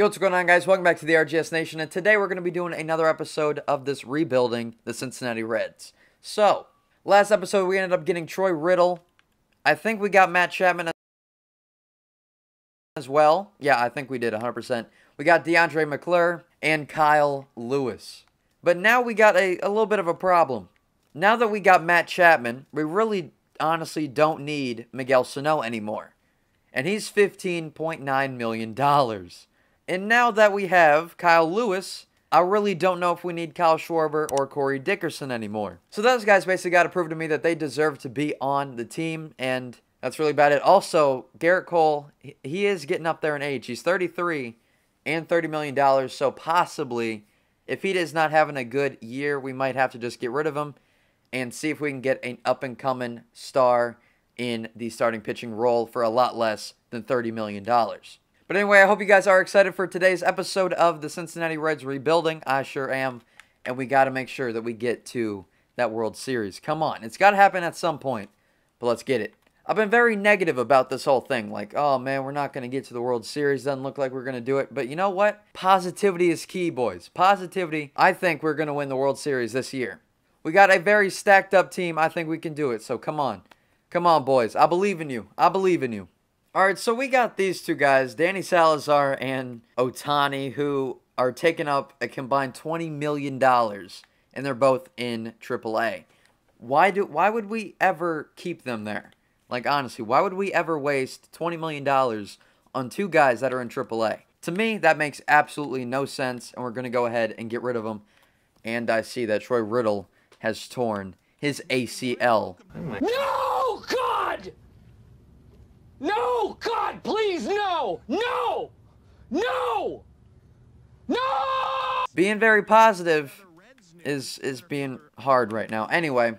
Yo, what's going on, guys? Welcome back to the RGS Nation, and today we're going to be doing another episode of this rebuilding the Cincinnati Reds. So, last episode we ended up getting Troy Riddle. I think we got Matt Chapman as well. Yeah, I think we did 100%. We got DeAndre McClure and Kyle Lewis. But now we got a, a little bit of a problem. Now that we got Matt Chapman, we really honestly don't need Miguel Sano anymore. And he's $15.9 million. And now that we have Kyle Lewis, I really don't know if we need Kyle Schwarber or Corey Dickerson anymore. So those guys basically got to prove to me that they deserve to be on the team, and that's really about it. Also, Garrett Cole, he is getting up there in age. He's 33 and $30 million, so possibly if he is not having a good year, we might have to just get rid of him and see if we can get an up-and-coming star in the starting pitching role for a lot less than $30 million. But anyway, I hope you guys are excited for today's episode of the Cincinnati Reds rebuilding. I sure am. And we got to make sure that we get to that World Series. Come on. It's got to happen at some point, but let's get it. I've been very negative about this whole thing. Like, oh man, we're not going to get to the World Series. Doesn't look like we're going to do it. But you know what? Positivity is key, boys. Positivity. I think we're going to win the World Series this year. We got a very stacked up team. I think we can do it. So come on. Come on, boys. I believe in you. I believe in you. All right, so we got these two guys, Danny Salazar and Otani, who are taking up a combined $20 million, and they're both in AAA. Why, do, why would we ever keep them there? Like, honestly, why would we ever waste $20 million on two guys that are in AAA? To me, that makes absolutely no sense, and we're going to go ahead and get rid of them. And I see that Troy Riddle has torn his ACL. no! No! God, please, no! No! No! No! Being very positive is is being hard right now. Anyway,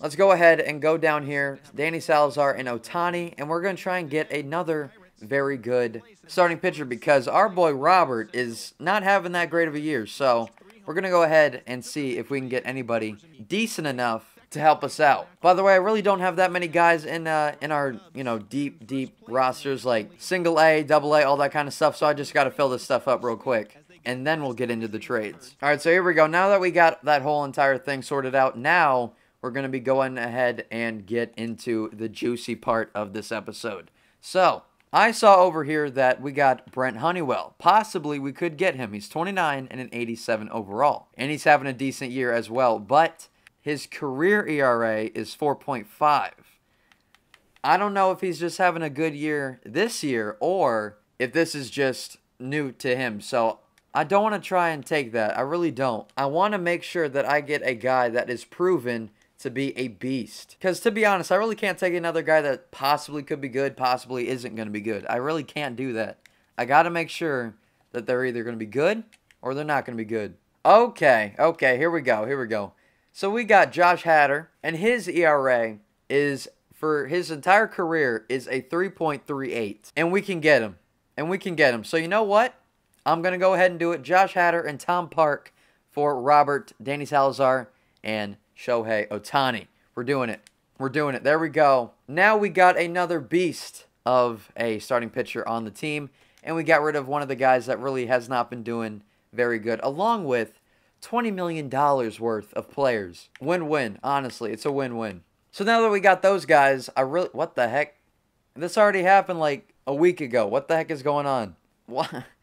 let's go ahead and go down here. Danny Salazar and Otani, and we're going to try and get another very good starting pitcher because our boy Robert is not having that great of a year. So we're going to go ahead and see if we can get anybody decent enough to help us out. By the way, I really don't have that many guys in uh, in our, you know, deep, deep rosters like single A, double A, all that kind of stuff. So I just got to fill this stuff up real quick and then we'll get into the trades. All right, so here we go. Now that we got that whole entire thing sorted out, now we're going to be going ahead and get into the juicy part of this episode. So, I saw over here that we got Brent Honeywell. Possibly we could get him. He's 29 and an 87 overall. And he's having a decent year as well, but his career ERA is 4.5. I don't know if he's just having a good year this year or if this is just new to him. So I don't want to try and take that. I really don't. I want to make sure that I get a guy that is proven to be a beast. Because to be honest, I really can't take another guy that possibly could be good, possibly isn't going to be good. I really can't do that. I got to make sure that they're either going to be good or they're not going to be good. Okay, okay, here we go, here we go. So we got Josh Hatter, and his ERA is for his entire career is a 3.38. And we can get him. And we can get him. So you know what? I'm going to go ahead and do it. Josh Hatter and Tom Park for Robert, Danny Salazar, and Shohei Otani. We're doing it. We're doing it. There we go. Now we got another beast of a starting pitcher on the team. And we got rid of one of the guys that really has not been doing very good, along with $20 million worth of players. Win-win, honestly. It's a win-win. So now that we got those guys, I really... What the heck? This already happened like a week ago. What the heck is going on?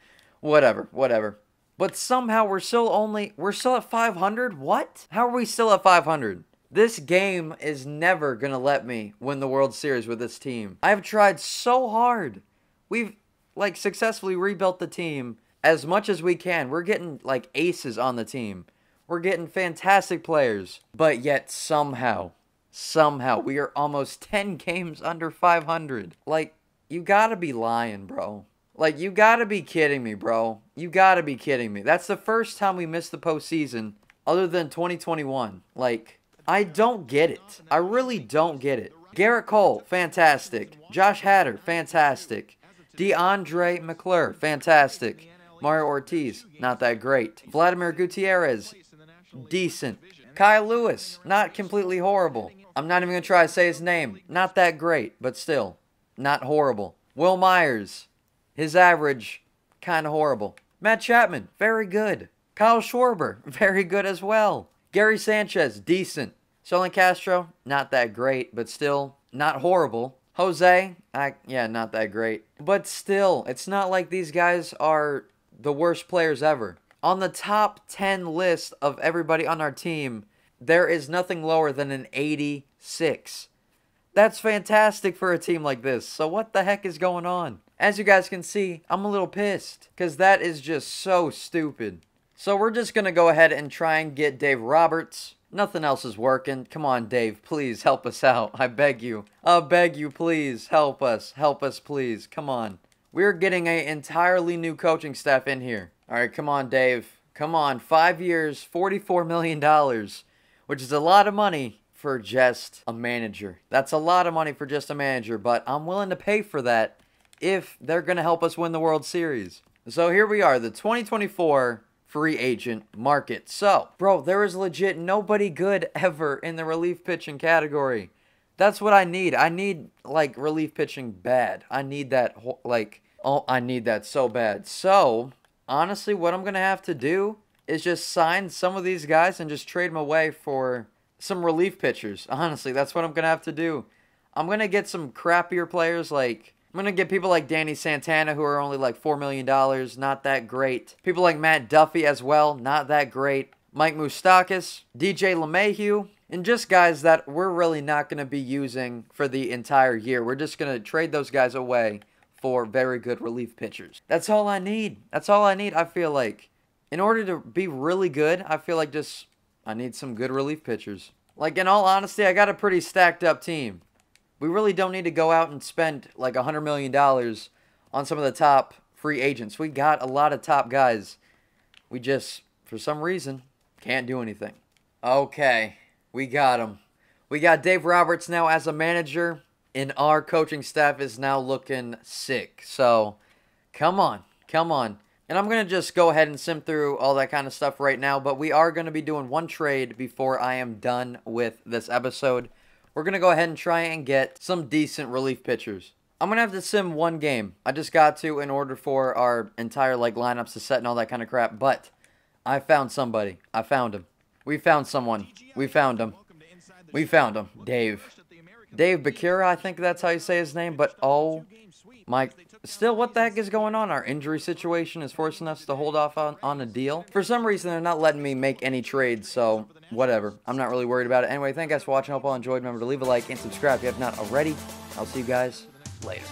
whatever, whatever. But somehow we're still only... We're still at 500? What? How are we still at 500? This game is never going to let me win the World Series with this team. I've tried so hard. We've, like, successfully rebuilt the team as much as we can. We're getting like aces on the team. We're getting fantastic players. But yet somehow, somehow, we are almost 10 games under 500. Like, you gotta be lying, bro. Like, you gotta be kidding me, bro. You gotta be kidding me. That's the first time we missed the postseason other than 2021. Like, I don't get it. I really don't get it. Garrett Cole, fantastic. Josh Hatter, fantastic. DeAndre McClure, fantastic. Mario Ortiz, not that great. Vladimir Gutierrez, decent. Kyle Lewis, not completely horrible. I'm not even going to try to say his name. Not that great, but still, not horrible. Will Myers, his average, kind of horrible. Matt Chapman, very good. Kyle Schwarber, very good as well. Gary Sanchez, decent. Solon Castro, not that great, but still not horrible. Jose, I yeah, not that great. But still, it's not like these guys are the worst players ever. On the top 10 list of everybody on our team, there is nothing lower than an 86. That's fantastic for a team like this. So what the heck is going on? As you guys can see, I'm a little pissed because that is just so stupid. So we're just going to go ahead and try and get Dave Roberts. Nothing else is working. Come on, Dave. Please help us out. I beg you. I beg you, please. Help us. Help us, please. Come on. We're getting an entirely new coaching staff in here. All right, come on, Dave. Come on. Five years, $44 million, which is a lot of money for just a manager. That's a lot of money for just a manager, but I'm willing to pay for that if they're going to help us win the World Series. So here we are, the 2024 free agent market. So, bro, there is legit nobody good ever in the relief pitching category. That's what I need. I need like relief pitching bad. I need that like oh, I need that so bad. So, honestly, what I'm going to have to do is just sign some of these guys and just trade them away for some relief pitchers. Honestly, that's what I'm going to have to do. I'm going to get some crappier players like I'm going to get people like Danny Santana who are only like 4 million dollars, not that great. People like Matt Duffy as well, not that great. Mike Mustakis, DJ LeMahieu, and just guys that we're really not going to be using for the entire year. We're just going to trade those guys away for very good relief pitchers. That's all I need. That's all I need, I feel like. In order to be really good, I feel like just I need some good relief pitchers. Like, in all honesty, I got a pretty stacked up team. We really don't need to go out and spend like a $100 million on some of the top free agents. We got a lot of top guys. We just, for some reason, can't do anything. Okay, we got him. We got Dave Roberts now as a manager, and our coaching staff is now looking sick. So, come on. Come on. And I'm going to just go ahead and sim through all that kind of stuff right now, but we are going to be doing one trade before I am done with this episode. We're going to go ahead and try and get some decent relief pitchers. I'm going to have to sim one game. I just got to in order for our entire like lineups to set and all that kind of crap, but I found somebody. I found him. We found someone. We found him. We found him. Dave. Dave Bakura, I think that's how you say his name, but oh my... Still, what the heck is going on? Our injury situation is forcing us to hold off on, on a deal. For some reason, they're not letting me make any trades, so whatever. I'm not really worried about it. Anyway, thank you guys for watching. I hope you all enjoyed. Remember to leave a like and subscribe if you have not already. I'll see you guys later.